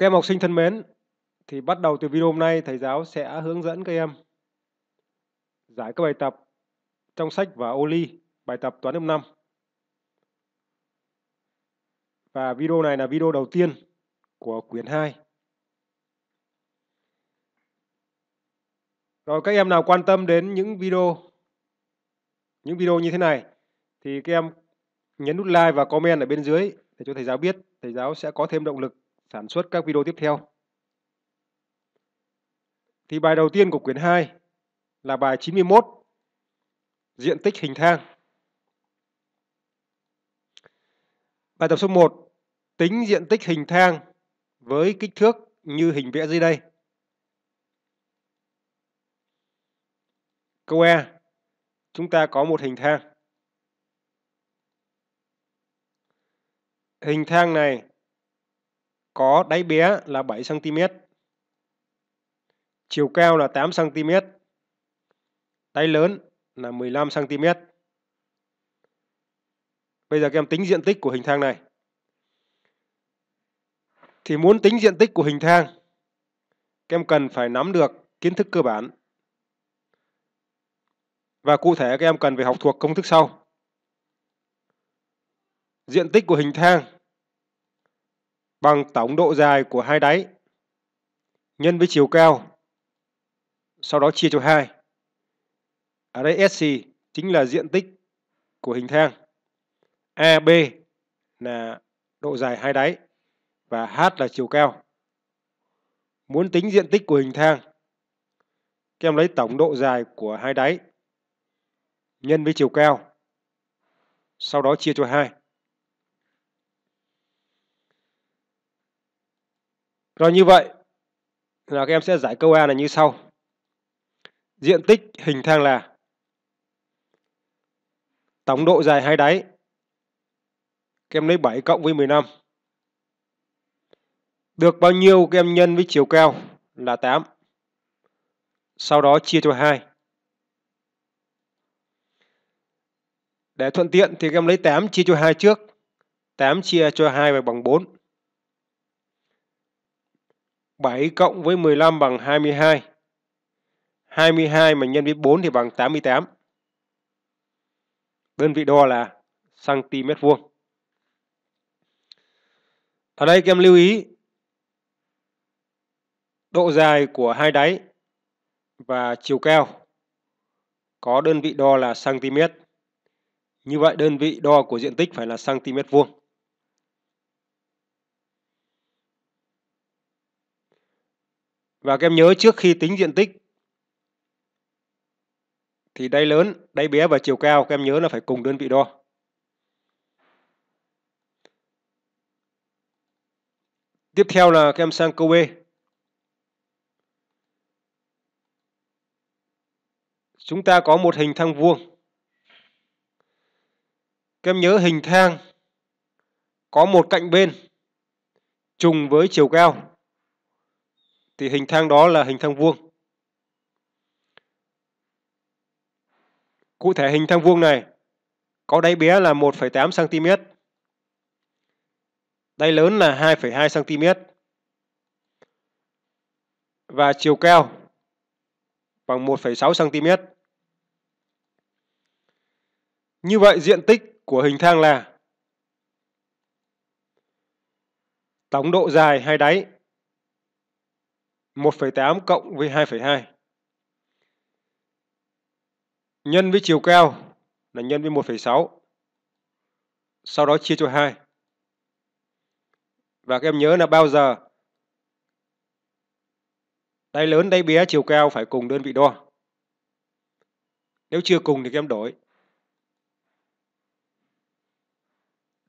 Các em học sinh thân mến, thì bắt đầu từ video hôm nay thầy giáo sẽ hướng dẫn các em giải các bài tập trong sách và ô bài tập toán lớp 5. Và video này là video đầu tiên của quyển 2. Rồi các em nào quan tâm đến những video những video như thế này thì các em nhấn nút like và comment ở bên dưới để cho thầy giáo biết, thầy giáo sẽ có thêm động lực sản xuất các video tiếp theo. Thì bài đầu tiên của quyển 2 là bài 91 diện tích hình thang. Bài tập số 1 tính diện tích hình thang với kích thước như hình vẽ dưới đây. Câu E, chúng ta có một hình thang. Hình thang này có đáy bé là 7cm. Chiều cao là 8cm. Đáy lớn là 15cm. Bây giờ các em tính diện tích của hình thang này. Thì muốn tính diện tích của hình thang, các em cần phải nắm được kiến thức cơ bản. Và cụ thể các em cần phải học thuộc công thức sau. Diện tích của hình thang bằng tổng độ dài của hai đáy nhân với chiều cao sau đó chia cho hai ở đây SC chính là diện tích của hình thang AB là độ dài hai đáy và H là chiều cao muốn tính diện tích của hình thang các em lấy tổng độ dài của hai đáy nhân với chiều cao sau đó chia cho hai Rồi như vậy là các em sẽ giải câu A là như sau. Diện tích hình thang là tổng độ dài hai đáy. Các em lấy 7 cộng với 15. Được bao nhiêu các em nhân với chiều cao là 8. Sau đó chia cho 2. Để thuận tiện thì các em lấy 8 chia cho 2 trước. 8 chia cho 2 và bằng 4. 7 cộng với 15 bằng 22. 22 mà nhân với 4 thì bằng 88. Đơn vị đo là cm vuông. Ở đây các em lưu ý độ dài của hai đáy và chiều cao có đơn vị đo là cm. Như vậy đơn vị đo của diện tích phải là cm vuông. Và các em nhớ trước khi tính diện tích thì đáy lớn, đáy bé và chiều cao các em nhớ là phải cùng đơn vị đo. Tiếp theo là các em sang câu B. Chúng ta có một hình thang vuông. Các em nhớ hình thang có một cạnh bên trùng với chiều cao thì hình thang đó là hình thang vuông. Cụ thể hình thang vuông này có đáy bé là 1,8 cm. Đáy lớn là 2,2 cm. Và chiều cao bằng 1,6 cm. Như vậy diện tích của hình thang là tổng độ dài hai đáy 1,8 cộng với 2,2 nhân với chiều cao là nhân với 1,6 sau đó chia cho 2 và các em nhớ là bao giờ đáy lớn đáy bé chiều cao phải cùng đơn vị đo nếu chưa cùng thì các em đổi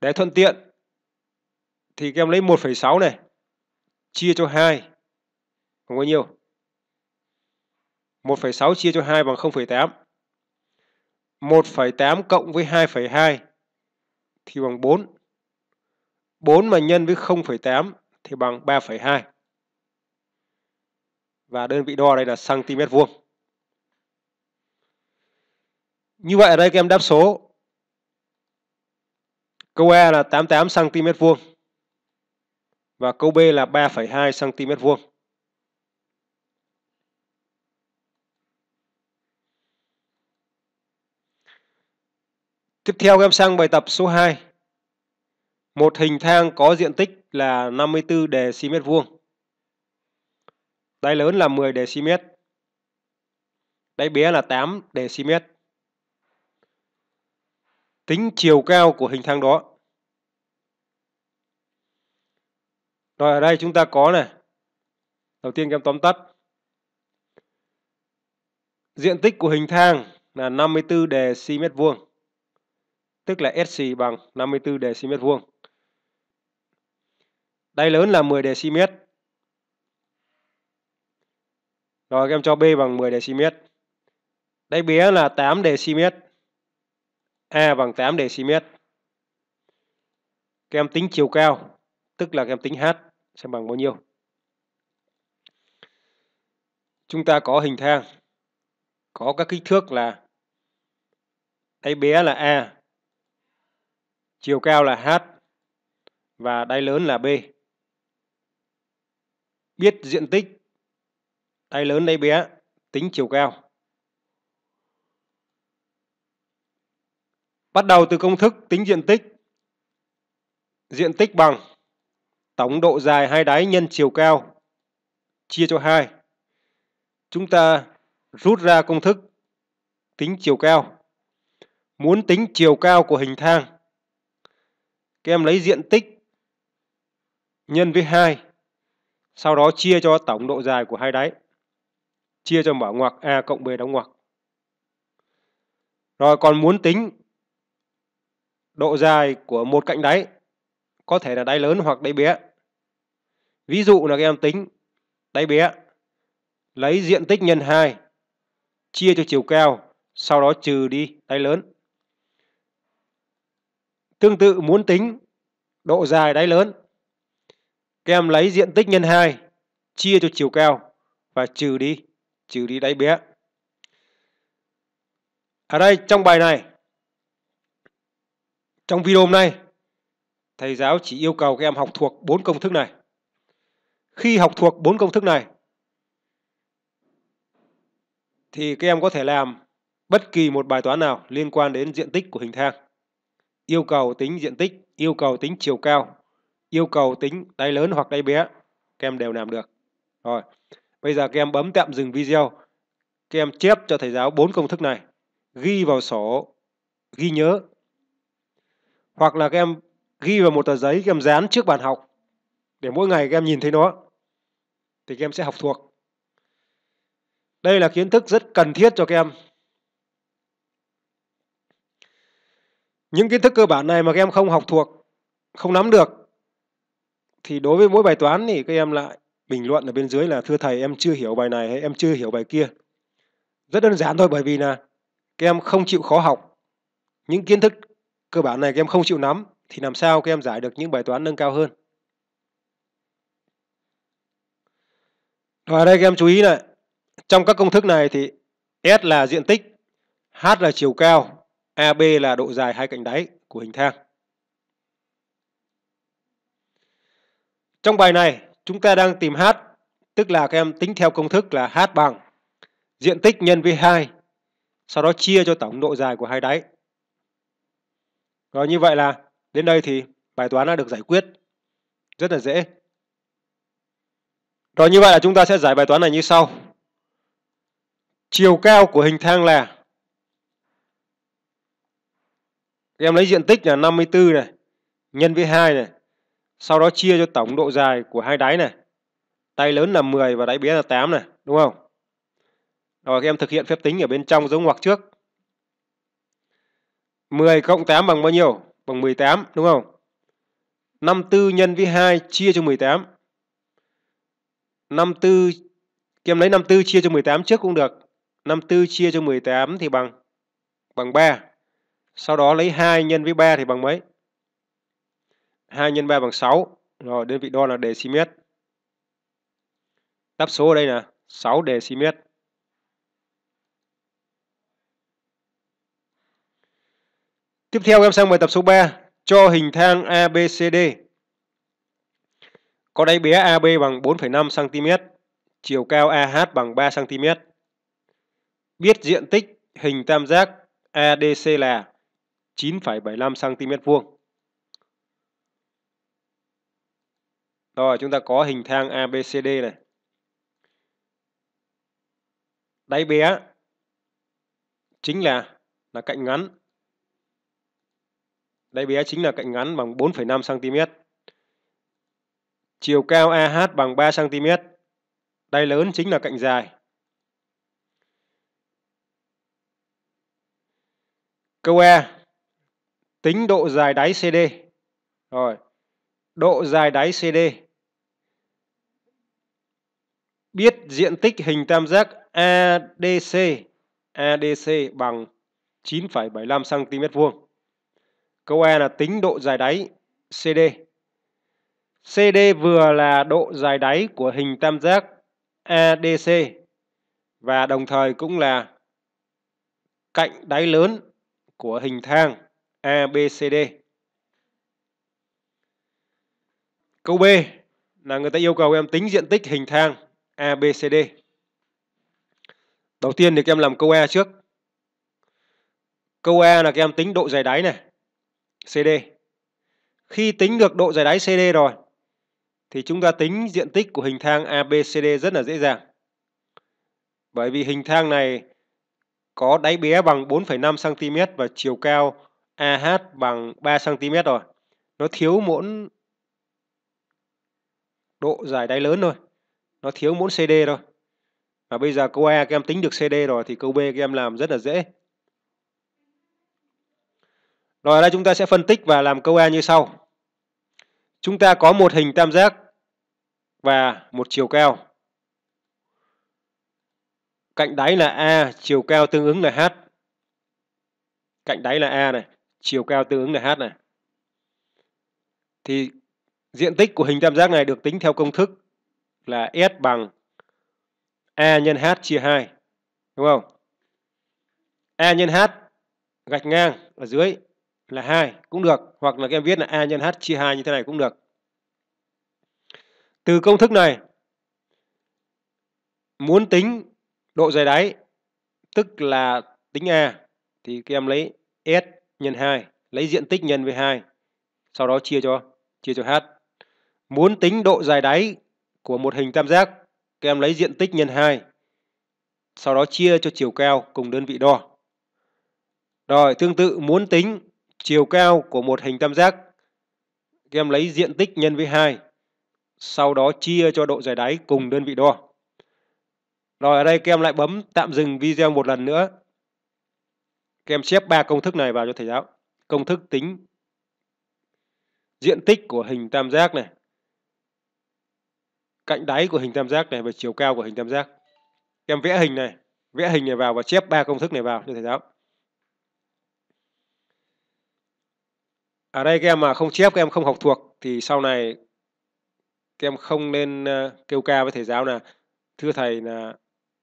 để thuận tiện thì các em lấy 1,6 này chia cho 2 không bao nhiêu? 1,6 chia cho 2 bằng 0,8. 1,8 cộng với 2,2 thì bằng 4. 4 mà nhân với 0,8 thì bằng 3,2. Và đơn vị đo đây là cm vuông. Như vậy ở đây các em đáp số câu A là 88 cm vuông và câu B là 3,2 cm vuông. Tiếp theo em sang bài tập số 2. Một hình thang có diện tích là 54 dm vuông. Đáy lớn là 10 dm. Đáy bé là 8 dm. Tính chiều cao của hình thang đó. Rồi ở đây chúng ta có này. Đầu tiên em tóm tắt. Diện tích của hình thang là 54 dm vuông tức là SC bằng 54 decimet vuông. Đáy lớn là 10 decimet. Rồi các em cho B bằng 10 decimet. Đáy bé là 8 decimet. A bằng 8 decimet. Các em tính chiều cao, tức là các em tính H sẽ bằng bao nhiêu. Chúng ta có hình thang có các kích thước là đáy bé là A chiều cao là H và đáy lớn là B. Biết diện tích đáy lớn đáy bé, tính chiều cao. Bắt đầu từ công thức tính diện tích. Diện tích bằng tổng độ dài hai đáy nhân chiều cao chia cho hai Chúng ta rút ra công thức tính chiều cao. Muốn tính chiều cao của hình thang các em lấy diện tích nhân với 2 sau đó chia cho tổng độ dài của hai đáy chia cho mở ngoặc A cộng B đóng ngoặc rồi còn muốn tính độ dài của một cạnh đáy có thể là đáy lớn hoặc đáy bé ví dụ là các em tính đáy bé lấy diện tích nhân 2 chia cho chiều cao sau đó trừ đi đáy lớn Tương tự muốn tính độ dài đáy lớn, các em lấy diện tích nhân 2 chia cho chiều cao và trừ đi, trừ đi đáy bé. Ở đây trong bài này, trong video hôm nay, thầy giáo chỉ yêu cầu các em học thuộc bốn công thức này. Khi học thuộc bốn công thức này, thì các em có thể làm bất kỳ một bài toán nào liên quan đến diện tích của hình thang yêu cầu tính diện tích, yêu cầu tính chiều cao, yêu cầu tính đáy lớn hoặc đáy bé, các em đều làm được. Rồi, bây giờ các em bấm tạm dừng video, các em chép cho thầy giáo bốn công thức này, ghi vào sổ, ghi nhớ. Hoặc là các em ghi vào một tờ giấy, các em dán trước bàn học, để mỗi ngày các em nhìn thấy nó, thì các em sẽ học thuộc. Đây là kiến thức rất cần thiết cho các em Những kiến thức cơ bản này mà các em không học thuộc, không nắm được thì đối với mỗi bài toán thì các em lại bình luận ở bên dưới là thưa thầy em chưa hiểu bài này hay em chưa hiểu bài kia. Rất đơn giản thôi bởi vì là các em không chịu khó học. Những kiến thức cơ bản này các em không chịu nắm thì làm sao các em giải được những bài toán nâng cao hơn. Rồi đây các em chú ý này, trong các công thức này thì S là diện tích, H là chiều cao, AB là độ dài hai cạnh đáy của hình thang. Trong bài này, chúng ta đang tìm H, tức là các em tính theo công thức là H bằng diện tích nhân với 2, sau đó chia cho tổng độ dài của hai đáy. Rồi như vậy là đến đây thì bài toán đã được giải quyết rất là dễ. Rồi như vậy là chúng ta sẽ giải bài toán này như sau. Chiều cao của hình thang là em lấy diện tích là 54 này nhân với 2 này sau đó chia cho tổng độ dài của hai đáy này tay lớn là 10 và đáy bé là 8 này đúng không rồi các em thực hiện phép tính ở bên trong dấu ngoặc trước 10 cộng 8 bằng bao nhiêu bằng 18 đúng không 54 nhân với 2 chia cho 18 54 các em lấy 54 chia cho 18 trước cũng được 54 chia cho 18 thì bằng bằng 3 sau đó lấy 2 nhân với 3 thì bằng mấy? 2 nhân 3 bằng 6. Rồi, đơn vị đo là decimet. Đáp số ở đây là 6 decimet. Tiếp theo em sang bài tập số 3, cho hình thang ABCD. Có đáy bé AB bằng 4,5 cm, chiều cao AH bằng 3 cm. Biết diện tích hình tam giác ADC là 9,75 cm vuông. Rồi chúng ta có hình thang ABCD này. Đáy bé chính là là cạnh ngắn. Đáy bé chính là cạnh ngắn bằng 4,5 cm. Chiều cao AH bằng 3 cm. Đáy lớn chính là cạnh dài. Câu A tính độ dài đáy CD rồi độ dài đáy CD biết diện tích hình tam giác ADC ADC bằng 9,75 cm vuông câu e là tính độ dài đáy CD CD vừa là độ dài đáy của hình tam giác ADC và đồng thời cũng là cạnh đáy lớn của hình thang ABCD. Câu B là người ta yêu cầu em tính diện tích hình thang ABCD. Đầu tiên thì các em làm câu A trước. Câu A là các em tính độ dày đáy này, CD. Khi tính được độ dày đáy CD rồi thì chúng ta tính diện tích của hình thang ABCD rất là dễ dàng. Bởi vì hình thang này có đáy bé bằng 4,5 cm và chiều cao AH bằng 3 cm rồi. Nó thiếu mỗi độ dài đáy lớn thôi. Nó thiếu mỗi CD thôi. Và bây giờ câu A các em tính được CD rồi thì câu B các em làm rất là dễ. Rồi đây chúng ta sẽ phân tích và làm câu A như sau. Chúng ta có một hình tam giác và một chiều cao. Cạnh đáy là A, chiều cao tương ứng là H. Cạnh đáy là A này chiều cao tương ứng là h này. Thì diện tích của hình tam giác này được tính theo công thức là S bằng A nhân H chia 2. Đúng không? A nhân H gạch ngang ở dưới là 2 cũng được. Hoặc là các em viết là A nhân H chia 2 như thế này cũng được. Từ công thức này, muốn tính độ dày đáy, tức là tính A, thì các em lấy S nhân 2, lấy diện tích nhân với 2. Sau đó chia cho chia cho h. Muốn tính độ dài đáy của một hình tam giác, các em lấy diện tích nhân 2. Sau đó chia cho chiều cao cùng đơn vị đo. Rồi, tương tự muốn tính chiều cao của một hình tam giác, các em lấy diện tích nhân với 2. Sau đó chia cho độ dài đáy cùng đơn vị đo. Rồi ở đây các em lại bấm tạm dừng video một lần nữa các em chép ba công thức này vào cho thầy giáo. Công thức tính diện tích của hình tam giác này. Cạnh đáy của hình tam giác này và chiều cao của hình tam giác. Các em vẽ hình này, vẽ hình này vào và chép ba công thức này vào cho thầy giáo. Ở à đây các em mà không chép, các em không học thuộc thì sau này các em không nên ờ, kêu ca với thầy giáo là thưa thầy là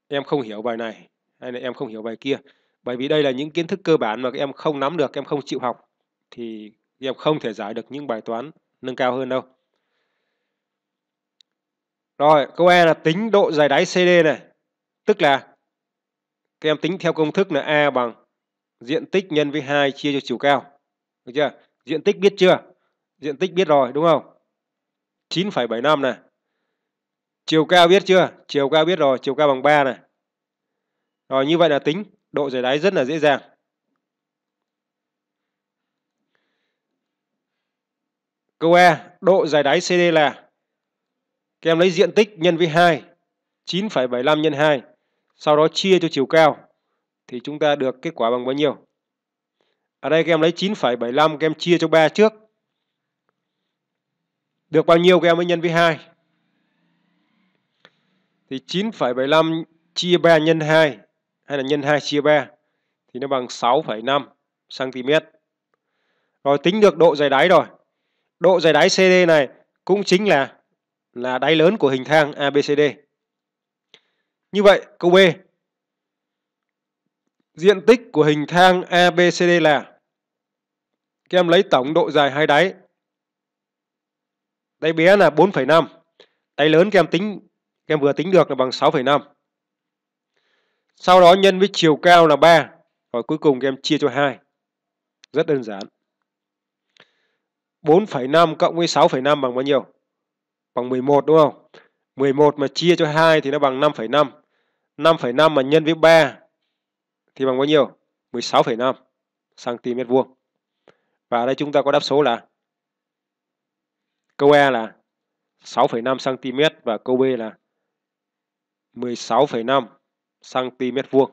em không hiểu bài này hay là em không hiểu bài kia bởi vì đây là những kiến thức cơ bản mà các em không nắm được, các em không chịu học thì các em không thể giải được những bài toán nâng cao hơn đâu. Rồi, câu E là tính độ dài đáy CD này, tức là các em tính theo công thức là A bằng diện tích nhân với 2 chia cho chiều cao. Được chưa? Diện tích biết chưa? Diện tích biết rồi đúng không? 9,75 này. Chiều cao biết chưa? Chiều cao biết rồi, chiều cao bằng 3 này. Rồi như vậy là tính độ dày đáy rất là dễ dàng. Câu E, độ dày đáy CD là các em lấy diện tích nhân với 2, 9,75 nhân 2, sau đó chia cho chiều cao thì chúng ta được kết quả bằng bao nhiêu? Ở đây các em lấy 9,75 các em chia cho 3 trước. Được bao nhiêu các em mới nhân với 2? Thì 9,75 chia 3 nhân 2 hay là nhân 2 chia 3 thì nó bằng 6,5 cm. Rồi tính được độ dày đáy rồi. Độ dày đáy CD này cũng chính là là đáy lớn của hình thang ABCD. Như vậy, câu B. Diện tích của hình thang ABCD là các em lấy tổng độ dài hai đáy. Đáy bé là 4,5. Đáy lớn các em tính các em vừa tính được là bằng 6,5. Sau đó nhân với chiều cao là 3. và cuối cùng em chia cho 2. Rất đơn giản. 4,5 cộng với 6,5 bằng bao nhiêu? Bằng 11 đúng không? 11 mà chia cho 2 thì nó bằng 5,5. 5,5 mà nhân với 3 thì bằng bao nhiêu? 16,5 cm vuông. Và ở đây chúng ta có đáp số là câu A là 6,5 cm và câu B là 16,5 cm vuông.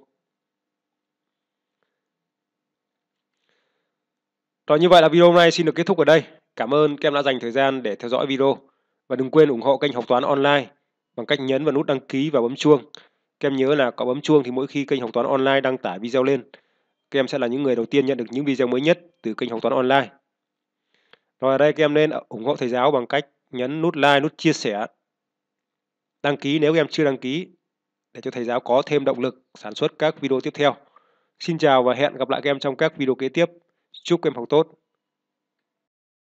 Rồi như vậy là video hôm nay xin được kết thúc ở đây. Cảm ơn các em đã dành thời gian để theo dõi video và đừng quên ủng hộ kênh học toán online bằng cách nhấn vào nút đăng ký và bấm chuông. Các em nhớ là có bấm chuông thì mỗi khi kênh học toán online đăng tải video lên, các em sẽ là những người đầu tiên nhận được những video mới nhất từ kênh học toán online. Rồi ở đây các em nên ủng hộ thầy giáo bằng cách nhấn nút like, nút chia sẻ. Đăng ký nếu các em chưa đăng ký để cho thầy giáo có thêm động lực sản xuất các video tiếp theo. Xin chào và hẹn gặp lại các em trong các video kế tiếp. Chúc các em học tốt.